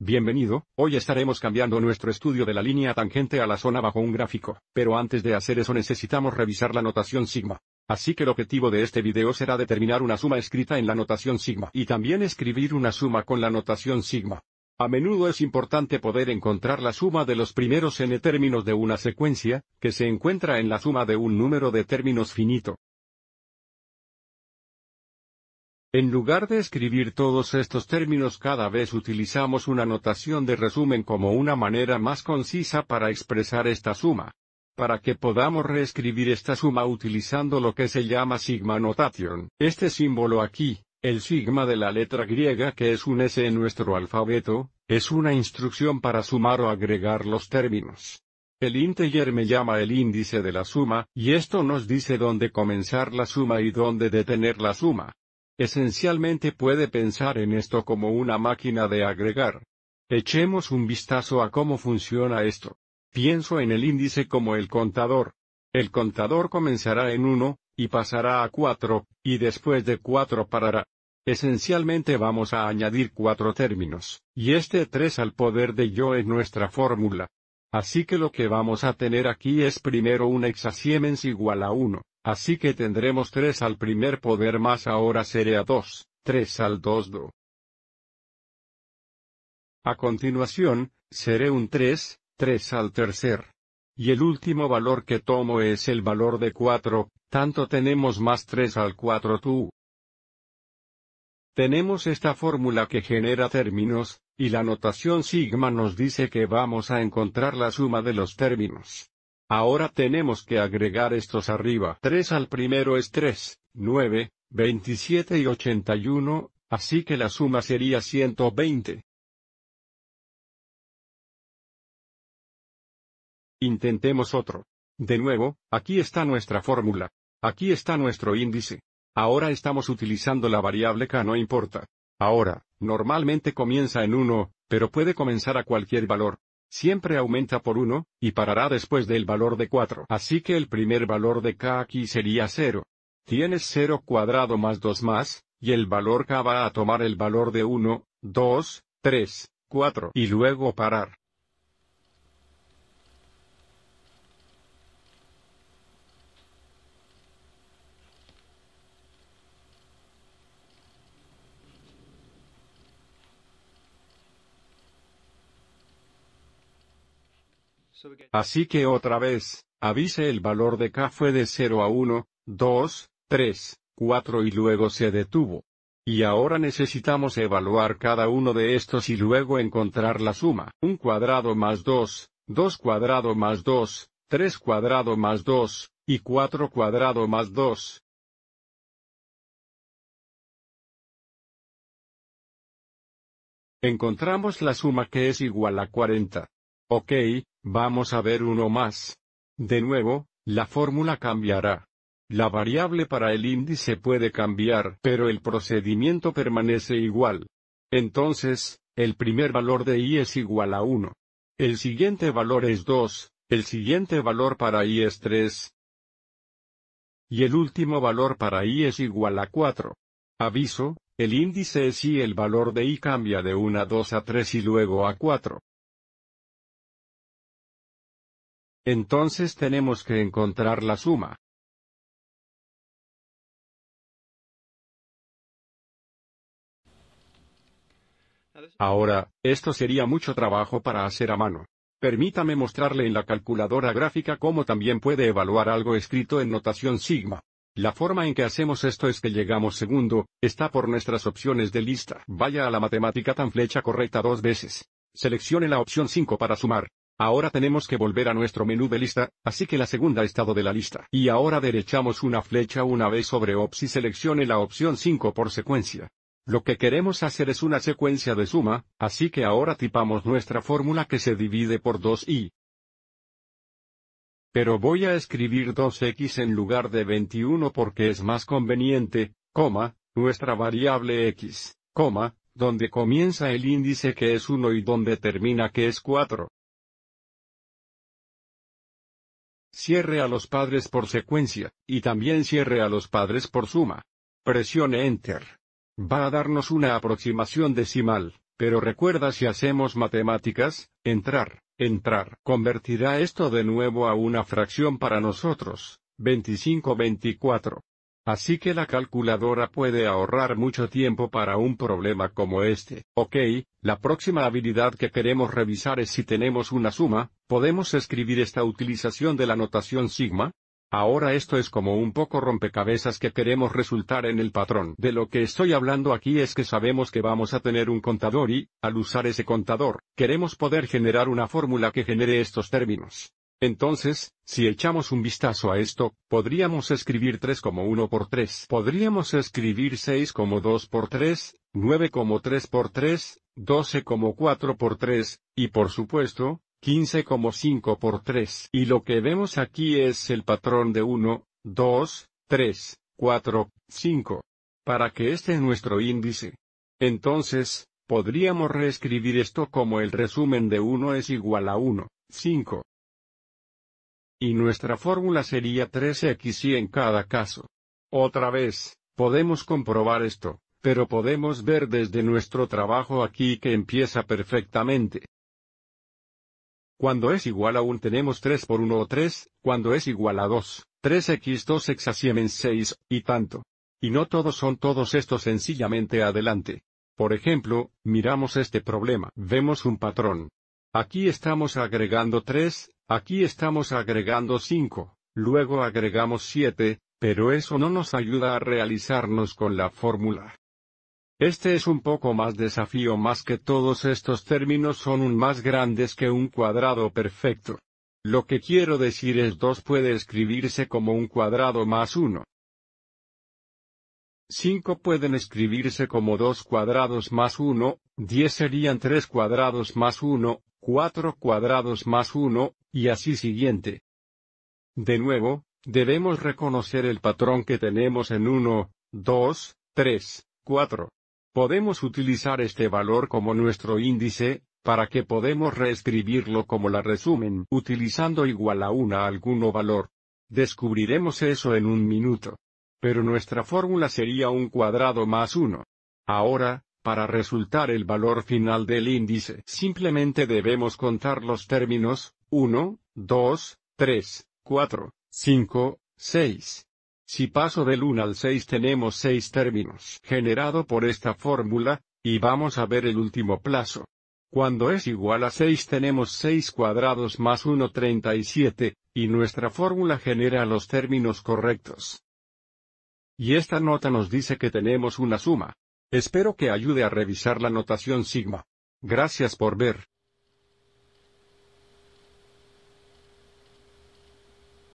Bienvenido, hoy estaremos cambiando nuestro estudio de la línea tangente a la zona bajo un gráfico, pero antes de hacer eso necesitamos revisar la notación sigma. Así que el objetivo de este video será determinar una suma escrita en la notación sigma y también escribir una suma con la notación sigma. A menudo es importante poder encontrar la suma de los primeros n términos de una secuencia, que se encuentra en la suma de un número de términos finito. En lugar de escribir todos estos términos cada vez utilizamos una notación de resumen como una manera más concisa para expresar esta suma. Para que podamos reescribir esta suma utilizando lo que se llama sigma notation, este símbolo aquí, el sigma de la letra griega que es un S en nuestro alfabeto, es una instrucción para sumar o agregar los términos. El integer me llama el índice de la suma, y esto nos dice dónde comenzar la suma y dónde detener la suma. Esencialmente puede pensar en esto como una máquina de agregar. Echemos un vistazo a cómo funciona esto. Pienso en el índice como el contador. El contador comenzará en 1, y pasará a 4, y después de 4 parará. Esencialmente vamos a añadir cuatro términos, y este 3 al poder de yo es nuestra fórmula. Así que lo que vamos a tener aquí es primero un hexasiemens igual a 1, Así que tendremos 3 al primer poder más ahora sería 2, 3 al 2 do. A continuación, seré un 3, 3 al tercer. Y el último valor que tomo es el valor de 4, tanto tenemos más 3 al 4 tu. Tenemos esta fórmula que genera términos, y la notación sigma nos dice que vamos a encontrar la suma de los términos. Ahora tenemos que agregar estos arriba. 3 al primero es 3, 9, 27 y 81, así que la suma sería 120. Intentemos otro. De nuevo, aquí está nuestra fórmula. Aquí está nuestro índice. Ahora estamos utilizando la variable k no importa. Ahora, normalmente comienza en 1, pero puede comenzar a cualquier valor siempre aumenta por 1, y parará después del valor de 4. Así que el primer valor de k aquí sería 0. Tienes 0 cuadrado más 2 más, y el valor k va a tomar el valor de 1, 2, 3, 4 y luego parar. Así que otra vez, avise el valor de K fue de 0 a 1, 2, 3, 4 y luego se detuvo. Y ahora necesitamos evaluar cada uno de estos y luego encontrar la suma. 1 cuadrado más 2, 2 cuadrado más 2, 3 cuadrado más 2, y 4 cuadrado más 2. Encontramos la suma que es igual a 40. Ok, Vamos a ver uno más. De nuevo, la fórmula cambiará. La variable para el índice puede cambiar, pero el procedimiento permanece igual. Entonces, el primer valor de i es igual a 1. El siguiente valor es 2, el siguiente valor para i es 3. Y el último valor para i es igual a 4. Aviso, el índice es i el valor de i cambia de 1 a 2 a 3 y luego a 4. Entonces tenemos que encontrar la suma. Ahora, esto sería mucho trabajo para hacer a mano. Permítame mostrarle en la calculadora gráfica cómo también puede evaluar algo escrito en notación sigma. La forma en que hacemos esto es que llegamos segundo, está por nuestras opciones de lista. Vaya a la matemática tan flecha correcta dos veces. Seleccione la opción 5 para sumar. Ahora tenemos que volver a nuestro menú de lista, así que la segunda estado de la lista. Y ahora derechamos una flecha una vez sobre Ops y seleccione la opción 5 por secuencia. Lo que queremos hacer es una secuencia de suma, así que ahora tipamos nuestra fórmula que se divide por 2 i Pero voy a escribir 2x en lugar de 21 porque es más conveniente, coma, nuestra variable x, coma, donde comienza el índice que es 1 y donde termina que es 4. Cierre a los padres por secuencia, y también cierre a los padres por suma. Presione Enter. Va a darnos una aproximación decimal, pero recuerda si hacemos matemáticas, entrar, entrar, convertirá esto de nuevo a una fracción para nosotros, 25-24. Así que la calculadora puede ahorrar mucho tiempo para un problema como este. Ok, la próxima habilidad que queremos revisar es si tenemos una suma, ¿podemos escribir esta utilización de la notación sigma? Ahora esto es como un poco rompecabezas que queremos resultar en el patrón. De lo que estoy hablando aquí es que sabemos que vamos a tener un contador y, al usar ese contador, queremos poder generar una fórmula que genere estos términos. Entonces, si echamos un vistazo a esto, podríamos escribir 3 como 1 por 3, podríamos escribir 6 como 2 por 3, 9 como 3 por 3, 12 como 4 por 3, y por supuesto, 15 como 5 por 3. Y lo que vemos aquí es el patrón de 1, 2, 3, 4, 5. Para que este es nuestro índice. Entonces, podríamos reescribir esto como el resumen de 1 es igual a 1, 5 y nuestra fórmula sería 3x y en cada caso. Otra vez, podemos comprobar esto, pero podemos ver desde nuestro trabajo aquí que empieza perfectamente. Cuando es igual a 1 tenemos 3 por 1 o 3, cuando es igual a 2, 3x 2 en 6, y tanto. Y no todos son todos estos sencillamente adelante. Por ejemplo, miramos este problema, vemos un patrón. Aquí estamos agregando 3, Aquí estamos agregando 5, luego agregamos 7, pero eso no nos ayuda a realizarnos con la fórmula. Este es un poco más desafío más que todos estos términos son un más grandes que un cuadrado perfecto. Lo que quiero decir es 2 puede escribirse como un cuadrado más 1. 5 pueden escribirse como 2 cuadrados más 1, 10 serían 3 cuadrados más 1, 4 cuadrados más 1, y así siguiente. De nuevo, debemos reconocer el patrón que tenemos en 1, 2, 3, 4. Podemos utilizar este valor como nuestro índice, para que podemos reescribirlo como la resumen utilizando igual a una alguno valor. Descubriremos eso en un minuto. Pero nuestra fórmula sería un cuadrado más 1. Ahora, para resultar el valor final del índice simplemente debemos contar los términos, 1, 2, 3, 4, 5, 6. Si paso del 1 al 6 tenemos 6 términos generado por esta fórmula, y vamos a ver el último plazo. Cuando es igual a 6 tenemos 6 cuadrados más 1 37, y nuestra fórmula genera los términos correctos. Y esta nota nos dice que tenemos una suma, Espero que ayude a revisar la notación sigma. Gracias por ver.